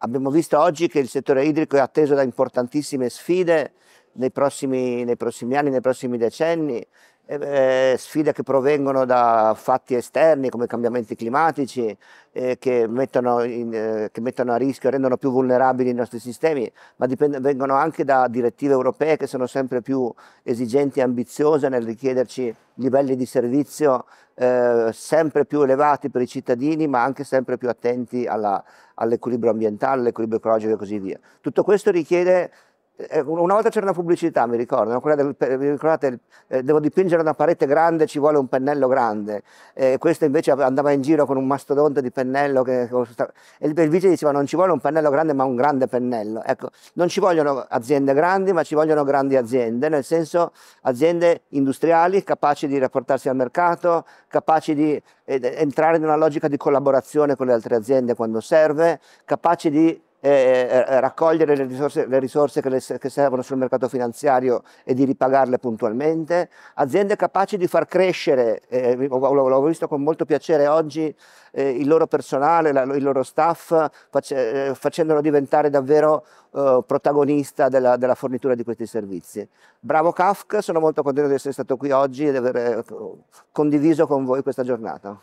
Abbiamo visto oggi che il settore idrico è atteso da importantissime sfide nei prossimi, nei prossimi anni, nei prossimi decenni, eh, eh sfide che provengono da fatti esterni come cambiamenti climatici eh, che, mettono in, eh, che, mettono a rischio, e rendono più vulnerabili i nostri sistemi, ma dipende, vengono anche da direttive europee che sono sempre più esigenti e ambiziose nel richiederci livelli di servizio eh, sempre più elevati per i cittadini, ma anche sempre più attenti all'equilibrio ambientale, all'equilibrio ecologico e così via. Tutto questo richiede eh, una volta c'era una pubblicità, mi ricordo, del, vi ricordate, eh, devo dipingere una parete grande, ci vuole un pennello grande, E eh, questo invece andava in giro con un mastodonte di pennello, che, e il vice diceva non ci vuole un pennello grande ma un grande pennello, ecco, non ci vogliono aziende grandi ma ci vogliono grandi aziende, nel senso aziende industriali capaci di rapportarsi al mercato, capaci di entrare in una logica di collaborazione con le altre aziende quando serve, capaci di eh, eh, eh, raccogliere le risorse, le risorse che, le, che, servono sul mercato finanziario e di ripagarle puntualmente, aziende capaci di far crescere, eh, l'ho visto con molto piacere oggi, eh, il loro personale, la, il loro staff, face, eh, facendolo diventare davvero protagonista della, della, fornitura di questi servizi. Bravo Kafka, sono molto contento di essere stato qui oggi e di aver condiviso con voi questa giornata.